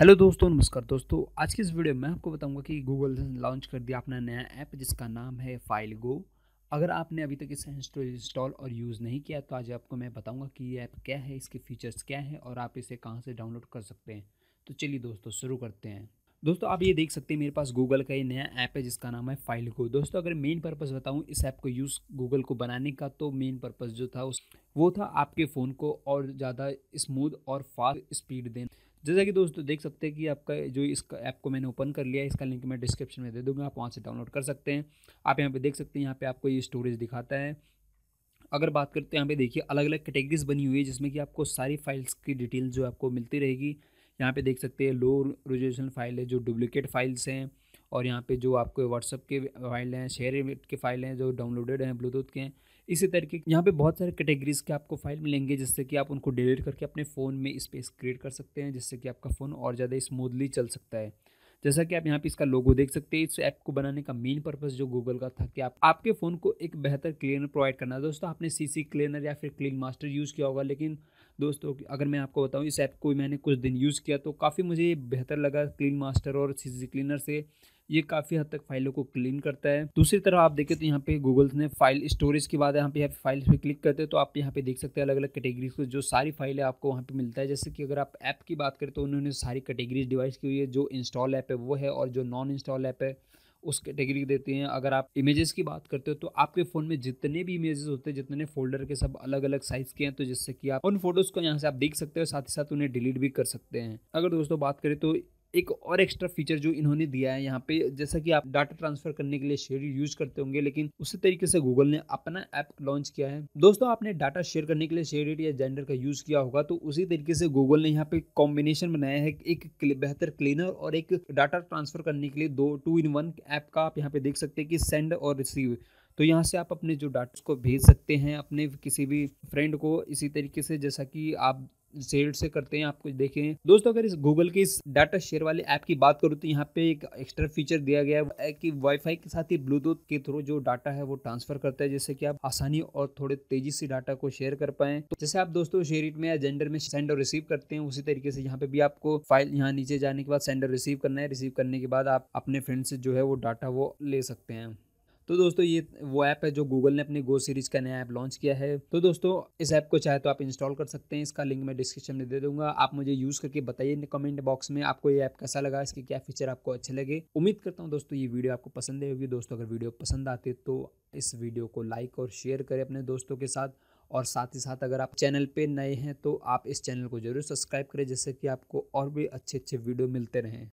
hello दोस्तों नमस्कार दोस्तों आज की इस वीडियो में आपको बताऊंगा कि गूगल ने लॉन्च कर दिया अपना नया ऐप जिसका नाम है फाइल गो अगर आपने अभी तक इसे इंस्टॉल और यूज़ नहीं किया तो आज आपको मैं बताऊंगा कि ये ऐप क्या है इसके फीचर्स क्या है और आप इसे कहाँ से डाउनलोड कर सकते हैं तो चलिए दोस्तों शुरू करते हैं दोस्तों आप ये देख सकते हैं मेरे पास गूगल का ये नया ऐप है जिसका नाम है फाइल गो दोस्तों अगर मेन पर्पस बताऊं इस ऐप को यूज़ गूगल को बनाने का तो मेन पर्पस जो था उस वो था आपके फ़ोन को और ज़्यादा स्मूथ और फास्ट स्पीड देना जैसा कि दोस्तों देख सकते हैं कि आपका जो इसका ऐप को मैंने ओपन कर लिया है इसका लिंक मैं डिस्क्रिप्शन में दे दूँगा आप वहाँ से डाउनलोड कर सकते हैं आप यहाँ पे देख सकते हैं यहाँ पे आपको ये स्टोरेज दिखाता है अगर बात करते हैं यहाँ पे देखिए अलग अलग कैटेगरीज बनी हुई है जिसमें कि आपको सारी फाइल्स की डिटेल जो आपको मिलती रहेगी यहाँ पे देख सकते हैं लो रेजोल्यूशन फाइल है जो डुप्लीकेट फाइल्स हैं और यहाँ पे जो आपके व्हाट्सअप के फाइल हैं शेयर के फाइल हैं जो डाउनलोडेड हैं ब्लूटूथ के हैं इसी तरीके यहाँ पे बहुत सारे कैटेगरीज के आपको फाइल मिलेंगे जिससे कि आप उनको डिलीट करके अपने फ़ोन में स्पेस क्रिएट कर सकते हैं जिससे कि आपका फ़ोन और ज़्यादा स्मूथली चल सकता है जैसा कि आप यहाँ पे इसका लोगो देख सकते हैं इस ऐप को बनाने का मेन पर्पस जो गूगल का था कि आप आपके फ़ोन को एक बेहतर क्लीनर प्रोवाइड करना दोस्तों आपने सीसी क्लीनर या फिर क्लीन मास्टर यूज़ किया होगा लेकिन दोस्तों अगर मैं आपको बताऊँ इस ऐप को मैंने कुछ दिन यूज़ किया तो काफ़ी मुझे बेहतर लगा क्लीन मास्टर और सीसी क्लीनर से ये काफ़ी हद तक फाइलों को क्लीन करता है दूसरी तरफ आप देखें तो यहाँ पे गूगल ने फाइल स्टोरेज की बात है यहाँ पे यहाँ फाइल्स पे क्लिक करते हैं तो आप यहाँ पे देख सकते हैं अलग अलग कैटेगरीज को जो सारी फाइलें आपको वहाँ पे मिलता है जैसे कि अगर आप ऐप की बात करें तो उन्होंने सारी कैटेगरीज डिवाइस की हुई है जो इंस्टॉल ऐप है वो है और जो नॉन इंस्टॉल ऐप है उस कैटेगरी देते हैं अगर आप इमेजेस की बात करते हो तो आपके फ़ोन में जितने भी इमेजेस होते हैं जितने फोल्डर के सब अलग अलग साइज़ के हैं तो जिससे कि आप उन फोटोज़ को यहाँ से आप देख सकते हो साथ ही साथ उन्हें डिलीट भी कर सकते हैं अगर दोस्तों बात करें तो एक और एक्स्ट्रा फीचर जो इन्होंने दिया है यहाँ पे जैसा कि आप डाटा ट्रांसफर करने के लिए शेयर यूज करते होंगे लेकिन उसी तरीके से गूगल ने अपना ऐप लॉन्च किया है दोस्तों आपने डाटा शेयर करने के लिए शेयर या जेंडर का यूज किया होगा तो उसी तरीके से गूगल ने यहाँ पे कॉम्बिनेशन बनाया है एक बेहतर क्लीनर और एक डाटा ट्रांसफर करने के लिए दो टू इन वन ऐप का आप यहाँ पे देख सकते हैं कि सेंड और रिसीव तो यहाँ से आप अपने जो डाटा को भेज सकते हैं अपने किसी भी फ्रेंड को इसी तरीके से जैसा कि आप सेल से करते हैं आप कुछ देखें दोस्तों अगर इस गूगल के इस डाटा शेयर वाले ऐप की बात करूँ तो यहाँ पे एक एक्स्ट्रा फीचर दिया गया है कि वाईफाई के साथ ही ब्लूटूथ के थ्रू जो डाटा है वो ट्रांसफर करता है जैसे कि आप आसानी और थोड़े तेजी से डाटा को शेयर कर पाए तो जैसे आप दोस्तों शेयर इट में या जेंडर में सेंड और रिसीव करते हैं उसी तरीके से यहाँ पे भी आपको फाइल यहाँ नीचे जाने के बाद सेंड और रिसीव करना है रिसीव करने के बाद आप अपने फ्रेंड से जो है वो डाटा वो ले सकते हैं तो दोस्तों ये वो ऐप है जो गूगल ने अपनी गो सीरीज का नया ऐप लॉन्च किया है तो दोस्तों इस ऐप को चाहे तो आप इंस्टॉल कर सकते हैं इसका लिंक मैं डिस्क्रिप्शन में दे दूंगा आप मुझे यूज़ करके बताइए कमेंट बॉक्स में आपको ये ऐप कैसा लगा इसके क्या फीचर आपको अच्छे लगे उम्मीद करता हूँ दोस्तों ये वीडियो आपको पसंद आएगी दोस्तों अगर वीडियो पसंद आते तो इस वीडियो को लाइक और शेयर करें अपने दोस्तों के साथ और साथ ही साथ अगर आप चैनल पे नए हैं तो आप इस चैनल को जरूर सब्सक्राइब करें जिससे कि आपको और भी अच्छे अच्छे वीडियो मिलते रहें